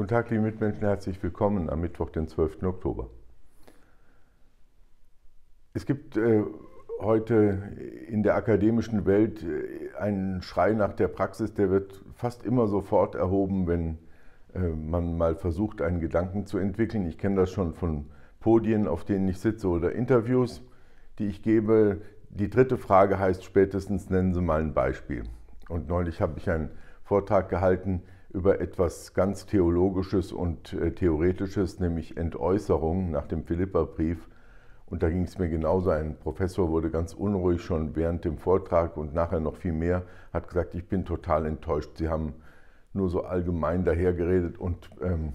Guten Tag, liebe Mitmenschen, herzlich willkommen am Mittwoch, den 12. Oktober. Es gibt äh, heute in der akademischen Welt äh, einen Schrei nach der Praxis, der wird fast immer sofort erhoben, wenn äh, man mal versucht, einen Gedanken zu entwickeln. Ich kenne das schon von Podien, auf denen ich sitze oder Interviews, die ich gebe. Die dritte Frage heißt spätestens, nennen Sie mal ein Beispiel. Und neulich habe ich einen Vortrag gehalten, über etwas ganz Theologisches und äh, Theoretisches, nämlich Entäußerung nach dem Philipperbrief. Und da ging es mir genauso. Ein Professor wurde ganz unruhig schon während dem Vortrag und nachher noch viel mehr, hat gesagt, ich bin total enttäuscht. Sie haben nur so allgemein dahergeredet und, ähm,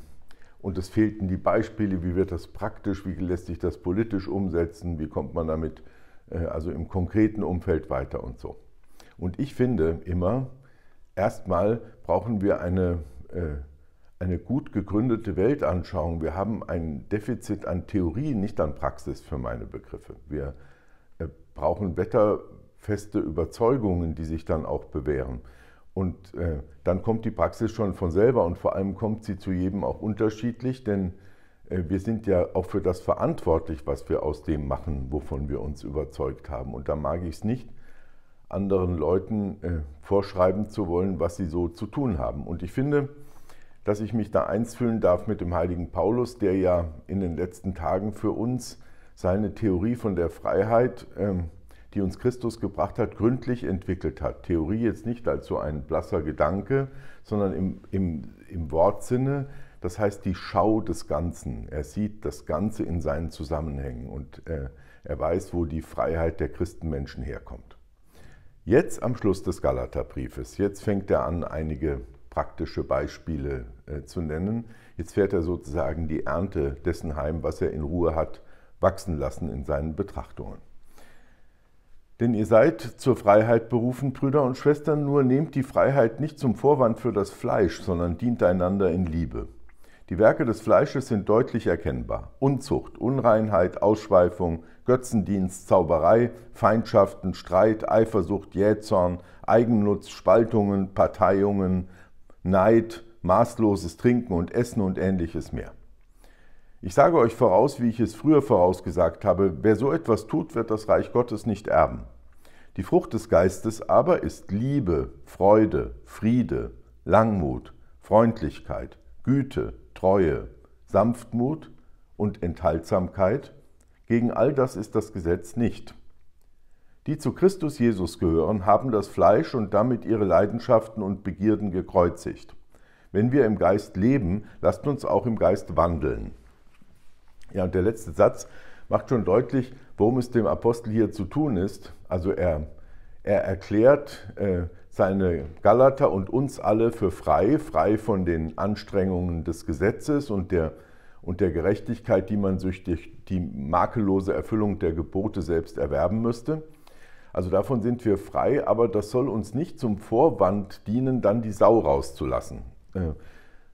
und es fehlten die Beispiele, wie wird das praktisch, wie lässt sich das politisch umsetzen, wie kommt man damit äh, also im konkreten Umfeld weiter und so. Und ich finde immer, erstmal brauchen wir eine, äh, eine gut gegründete Weltanschauung. Wir haben ein Defizit an Theorie, nicht an Praxis für meine Begriffe. Wir äh, brauchen wetterfeste Überzeugungen, die sich dann auch bewähren. Und äh, dann kommt die Praxis schon von selber und vor allem kommt sie zu jedem auch unterschiedlich, denn äh, wir sind ja auch für das verantwortlich, was wir aus dem machen, wovon wir uns überzeugt haben. Und da mag ich es nicht, anderen Leuten äh, vorschreiben zu wollen, was sie so zu tun haben. Und ich finde, dass ich mich da eins fühlen darf mit dem heiligen Paulus, der ja in den letzten Tagen für uns seine Theorie von der Freiheit, ähm, die uns Christus gebracht hat, gründlich entwickelt hat. Theorie jetzt nicht als so ein blasser Gedanke, sondern im, im, im Wortsinne, das heißt die Schau des Ganzen. Er sieht das Ganze in seinen Zusammenhängen und äh, er weiß, wo die Freiheit der Christenmenschen herkommt. Jetzt am Schluss des Galaterbriefes, jetzt fängt er an, einige praktische Beispiele äh, zu nennen. Jetzt fährt er sozusagen die Ernte dessen heim, was er in Ruhe hat, wachsen lassen in seinen Betrachtungen. Denn ihr seid zur Freiheit berufen, Brüder und Schwestern, nur nehmt die Freiheit nicht zum Vorwand für das Fleisch, sondern dient einander in Liebe. Die Werke des Fleisches sind deutlich erkennbar. Unzucht, Unreinheit, Ausschweifung, Götzendienst, Zauberei, Feindschaften, Streit, Eifersucht, Jähzorn, Eigennutz, Spaltungen, Parteiungen, Neid, maßloses Trinken und Essen und ähnliches mehr. Ich sage euch voraus, wie ich es früher vorausgesagt habe, wer so etwas tut, wird das Reich Gottes nicht erben. Die Frucht des Geistes aber ist Liebe, Freude, Friede, Langmut, Freundlichkeit, Güte, Treue, Sanftmut und Enthaltsamkeit, gegen all das ist das Gesetz nicht. Die zu Christus Jesus gehören, haben das Fleisch und damit ihre Leidenschaften und Begierden gekreuzigt. Wenn wir im Geist leben, lasst uns auch im Geist wandeln. Ja, und der letzte Satz macht schon deutlich, worum es dem Apostel hier zu tun ist. Also er, er erklärt, äh, seine Galater und uns alle für frei, frei von den Anstrengungen des Gesetzes und der, und der Gerechtigkeit, die man durch die makellose Erfüllung der Gebote selbst erwerben müsste. Also davon sind wir frei, aber das soll uns nicht zum Vorwand dienen, dann die Sau rauszulassen, äh,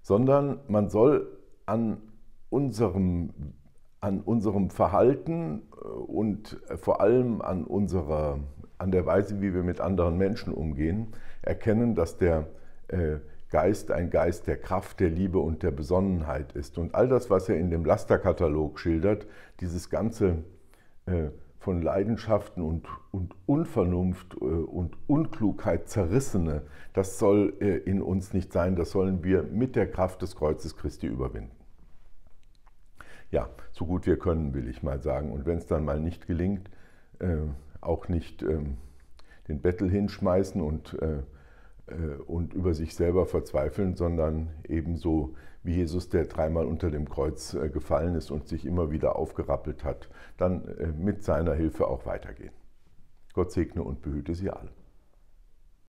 sondern man soll an unserem, an unserem Verhalten äh, und vor allem an unserer an der Weise, wie wir mit anderen Menschen umgehen, erkennen, dass der äh, Geist ein Geist der Kraft, der Liebe und der Besonnenheit ist. Und all das, was er in dem Lasterkatalog schildert, dieses ganze äh, von Leidenschaften und, und Unvernunft äh, und Unklugheit zerrissene, das soll in uns nicht sein, das sollen wir mit der Kraft des Kreuzes Christi überwinden. Ja, so gut wir können, will ich mal sagen. Und wenn es dann mal nicht gelingt, auch nicht ähm, den Bettel hinschmeißen und, äh, äh, und über sich selber verzweifeln, sondern ebenso wie Jesus, der dreimal unter dem Kreuz äh, gefallen ist und sich immer wieder aufgerappelt hat, dann äh, mit seiner Hilfe auch weitergehen. Gott segne und behüte sie alle.